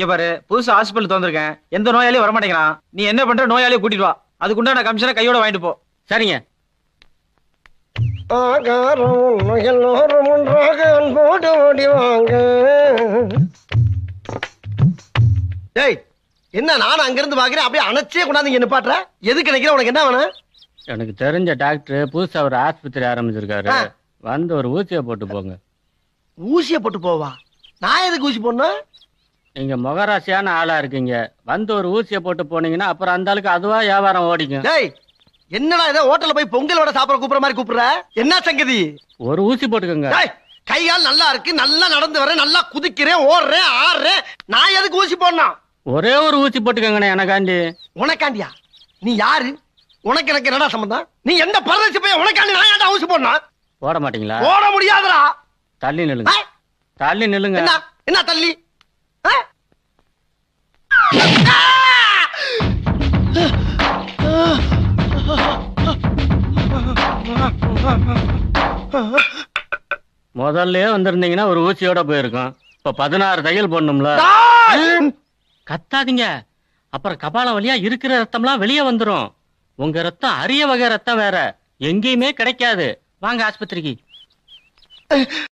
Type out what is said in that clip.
இங்க பாரு புதுசு ஹாஸ்பிட்டல் தந்திருக்கேன் எந்த நோயாளியும் வரமாட்டேங்கிறான் நீ என்ன பண்ற நோயாளியை கூட்டிட்டு வா அதுக்குண்டான கமிஷனை கையோட வாங்கிட்டு போ சரிங்க ஆகாரம் எல்லோரும் ஒன்றாக அன்போடு ஓடி வாங்க டேய் என்ன நான் அங்கிருந்து பாக்குறேன் அப்படியே அணைச்சே கொண்டாந்து இங்க நிப்பாட்டுற எதுக்கு நினைக்கிறேன் உனக்கு என்ன வேணும் எனக்கு தெரிஞ்ச டாக்டர் புதுசா ஒரு ஆஸ்பத்திரி ஆரம்பிச்சிருக்காரு வந்து ஒரு ஊசிய போட்டு போங்க ஊசிய போட்டு போவா நான் எதுக்கு ஊசி போடணும் நீங்க முகராசியான ஆளா இருக்கீங்க வந்து ஒரு ஊசியை போட்டு போனீங்கன்னா அப்புறம் அந்த ஆளுக்கு அதுவா வியாபாரம் ஓடிக்கும் டேய் என்னடா ஏதோ ஹோட்டல்ல போய் பொங்கலோட சாப்பிட கூப்பிடுற மாதிரி கூப்பிடுற என்ன சங்கதி ஒரு ஊசி போட்டுக்கோங்க கையால் நல்லா இருக்கு நல்லா நடந்து வரேன் நல்லா குதிக்கிறேன் ஓடுறேன் ஆடுறேன் நான் எதுக்கு ஊசி போடணும் ஒரே ஒரு ஊசி போட்டுக்கோங்கண்ணே எனக்காண்டி உனக்காண்டியா நீ யாரு உனக்கு எனக்கு என்னடா சம்பந்தம் நீ எந்த பரதேசி போய் உனக்காண்டி நான் ஏன்டா ஊசி போடணும் ஓட மாட்டீங்களா ஓட முடியாதுடா தள்ளி நில்லுங்க தள்ளி நில்லுங்க என்ன தள்ளி முதல்ல வந்திருந்தீங்கன்னா ஒரு ஊசியோட போயிருக்கோம் இப்ப பதினாறு தையல் போடணும்ல கத்தாதீங்க அப்புறம் கபால வழியா இருக்கிற ரத்தம்லாம் வெளியே வந்துடும் உங்க ரத்தம் அரிய வகை ரத்தம் வேற எங்கேயுமே கிடைக்காது வாங்க ஆஸ்பத்திரிக்கு